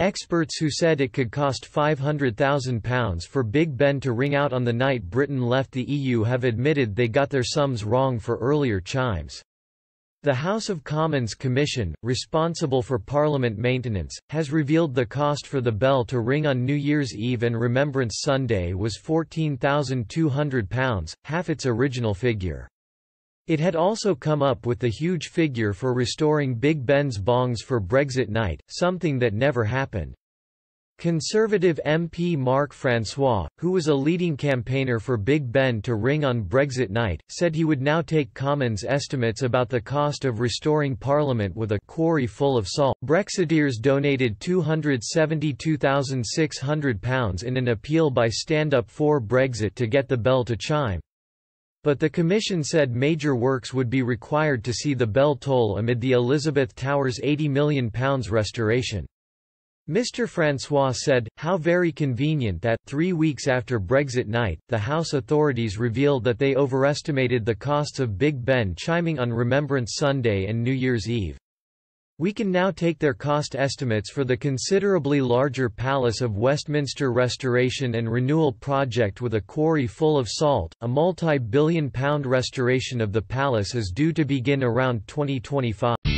Experts who said it could cost £500,000 for Big Ben to ring out on the night Britain left the EU have admitted they got their sums wrong for earlier chimes. The House of Commons Commission, responsible for Parliament maintenance, has revealed the cost for the bell to ring on New Year's Eve and Remembrance Sunday was £14,200, half its original figure. It had also come up with the huge figure for restoring Big Ben's bongs for Brexit night, something that never happened. Conservative MP Marc Francois, who was a leading campaigner for Big Ben to ring on Brexit night, said he would now take Commons estimates about the cost of restoring Parliament with a quarry full of salt. Brexiteers donated £272,600 in an appeal by Stand Up for Brexit to get the bell to chime. But the Commission said major works would be required to see the bell toll amid the Elizabeth Tower's £80 million restoration. Mr. Francois said, how very convenient that, three weeks after Brexit night, the House authorities revealed that they overestimated the costs of Big Ben chiming on Remembrance Sunday and New Year's Eve. We can now take their cost estimates for the considerably larger Palace of Westminster restoration and renewal project with a quarry full of salt. A multi billion pound restoration of the palace is due to begin around 2025.